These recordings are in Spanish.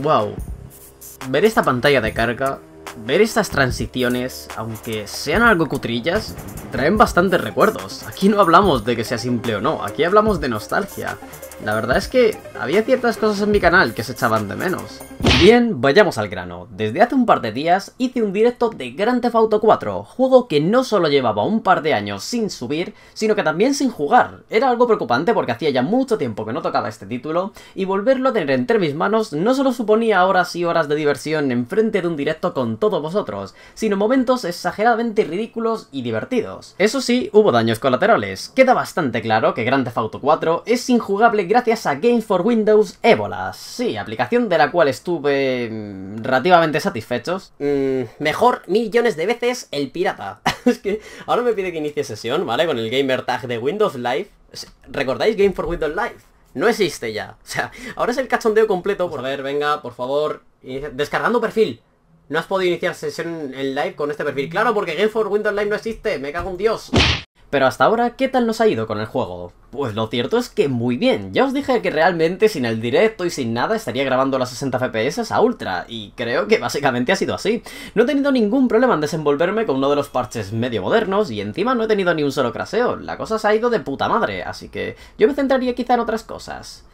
Wow. Ver esta pantalla de carga, ver estas transiciones, aunque sean algo cutrillas, traen bastantes recuerdos. Aquí no hablamos de que sea simple o no, aquí hablamos de nostalgia. La verdad es que había ciertas cosas en mi canal que se echaban de menos. Bien, vayamos al grano. Desde hace un par de días hice un directo de Grand Theft Auto 4, juego que no solo llevaba un par de años sin subir, sino que también sin jugar. Era algo preocupante porque hacía ya mucho tiempo que no tocaba este título, y volverlo a tener entre mis manos no solo suponía horas y horas de diversión enfrente de un directo con todos vosotros, sino momentos exageradamente ridículos y divertidos. Eso sí, hubo daños colaterales. Queda bastante claro que Grand Theft Auto 4 es injugable gracias a Game for Windows Ebola, sí, aplicación de la cual estuve relativamente satisfechos. Mm, mejor millones de veces el pirata. es que ahora me pide que inicie sesión, ¿vale? Con el gamer tag de Windows Live. ¿Recordáis Game for Windows Live? No existe ya. O sea, ahora es el cachondeo completo. Por ver, venga, por favor. Descargando perfil. No has podido iniciar sesión en live con este perfil. Claro, porque Game for Windows Live no existe. Me cago en Dios. Pero hasta ahora, ¿qué tal nos ha ido con el juego? Pues lo cierto es que muy bien, ya os dije que realmente sin el directo y sin nada estaría grabando las 60 FPS a ultra, y creo que básicamente ha sido así. No he tenido ningún problema en desenvolverme con uno de los parches medio modernos, y encima no he tenido ni un solo craseo, la cosa se ha ido de puta madre, así que yo me centraría quizá en otras cosas.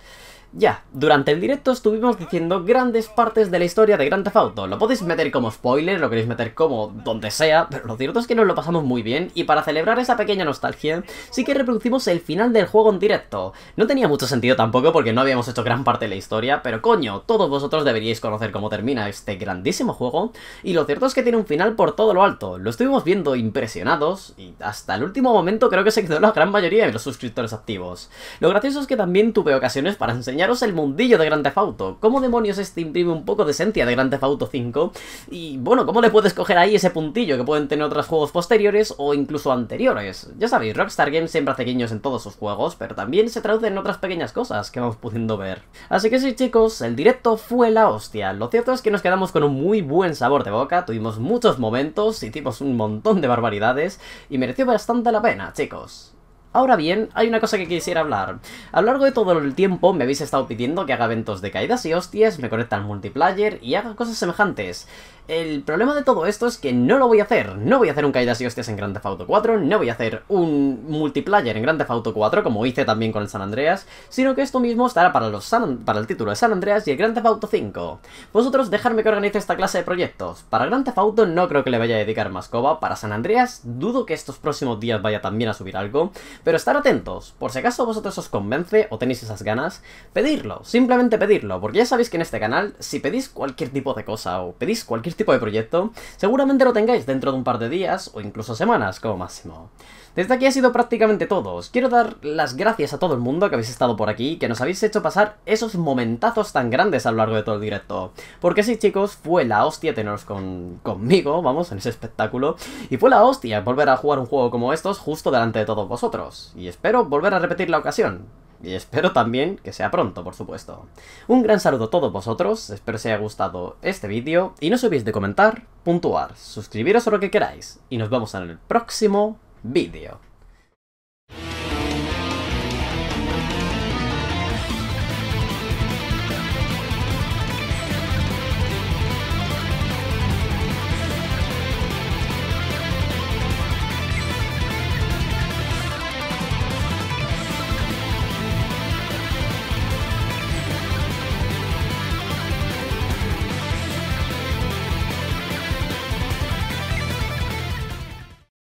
Ya, durante el directo estuvimos diciendo grandes partes de la historia de Grand Theft Auto. Lo podéis meter como spoiler, lo queréis meter como donde sea, pero lo cierto es que nos lo pasamos muy bien y para celebrar esa pequeña nostalgia sí que reproducimos el final del juego en directo. No tenía mucho sentido tampoco porque no habíamos hecho gran parte de la historia, pero coño, todos vosotros deberíais conocer cómo termina este grandísimo juego y lo cierto es que tiene un final por todo lo alto. Lo estuvimos viendo impresionados y hasta el último momento creo que se quedó la gran mayoría de los suscriptores activos. Lo gracioso es que también tuve ocasiones para enseñar el mundillo de Grand Theft Auto. ¿Cómo demonios este imprime un poco de esencia de Grand Theft Auto 5? Y bueno, ¿cómo le puedes coger ahí ese puntillo que pueden tener otros juegos posteriores o incluso anteriores? Ya sabéis, Rockstar Games siempre hace guiños en todos sus juegos, pero también se traduce en otras pequeñas cosas que vamos pudiendo ver. Así que sí chicos, el directo fue la hostia. Lo cierto es que nos quedamos con un muy buen sabor de boca, tuvimos muchos momentos, hicimos un montón de barbaridades y mereció bastante la pena, chicos. Ahora bien, hay una cosa que quisiera hablar. A lo largo de todo el tiempo me habéis estado pidiendo que haga eventos de caídas y hostias, me conecta al multiplayer y haga cosas semejantes. El problema de todo esto es que no lo voy a hacer. No voy a hacer un caídas y hostias en Grand Theft Auto 4, no voy a hacer un multiplayer en Grand Theft Auto 4, como hice también con el San Andreas, sino que esto mismo estará para, los para el título de San Andreas y el Grand Theft Auto 5. Vosotros dejarme que organice esta clase de proyectos. Para Grand Theft Auto no creo que le vaya a dedicar más coba, para San Andreas dudo que estos próximos días vaya también a subir algo, pero estar atentos, por si acaso vosotros os convence o tenéis esas ganas, pedirlo, simplemente pedirlo porque ya sabéis que en este canal, si pedís cualquier tipo de cosa o pedís cualquier este tipo de proyecto, seguramente lo tengáis dentro de un par de días o incluso semanas como máximo. Desde aquí ha sido prácticamente todo. quiero dar las gracias a todo el mundo que habéis estado por aquí, que nos habéis hecho pasar esos momentazos tan grandes a lo largo de todo el directo. Porque sí, chicos, fue la hostia teneros con, conmigo, vamos, en ese espectáculo. Y fue la hostia volver a jugar un juego como estos justo delante de todos vosotros. Y espero volver a repetir la ocasión. Y espero también que sea pronto, por supuesto. Un gran saludo a todos vosotros, espero os haya gustado este vídeo, y no os olvidéis de comentar, puntuar, suscribiros o lo que queráis, y nos vemos en el próximo vídeo.